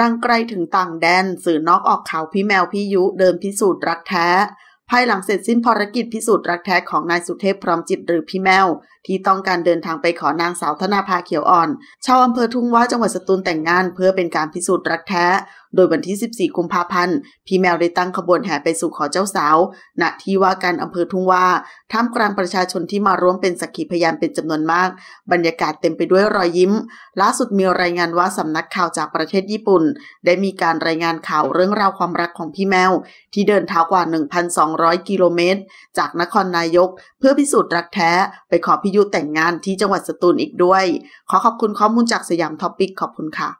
ดังไกลถึงต่างแดนสื่อนอกออกข่าวพี่แมวพี่ยุเดินพิสูจน์รักแท้ภายหลังเสร็จสิ้นภารกิจพิสูจน์รักแท้ของนายสุเทพพร้อมจิตหรือพี่แมวที่ต้องการเดินทางไปขอนางสาวธนาภาเขียวอ่อน ชาวอำเภอทุ่งว่าจังหวัดสตูลแต่งงานเพื่อเป็นการพิสูจน์รักแท้ โดยวันที่ 14 กุมภาพันธ์ พี่แมวได้ตั้งขบวนแห่ไปสู่ขอเจ้าสาวณที่ว่าการอำเภอทุ่งว่าท่ามกลางประชาชนที่มาร่วมเป็นสักขีพยานเป็นจำนวนมาก บรรยากาศเต็มไปด้วยรอยยิ้มล่าสุดมีรายงานว่าสำนักข่าวจากประเทศญี่ปุ่น ได้มีการรายงานข่าวเรื่องราวความรักของพี่แมวที่เดินเท้ากว่า 1,200 200กิโลเมตร จากนครนายก เพื่อพิสูจน์รักแท้ไปขอพิยุแต่งงานที่จังหวัดสตูลอีกด้วย ขอขอบคุณข้อมูลจากสยามท็อปปิกขอบคุณค่ะ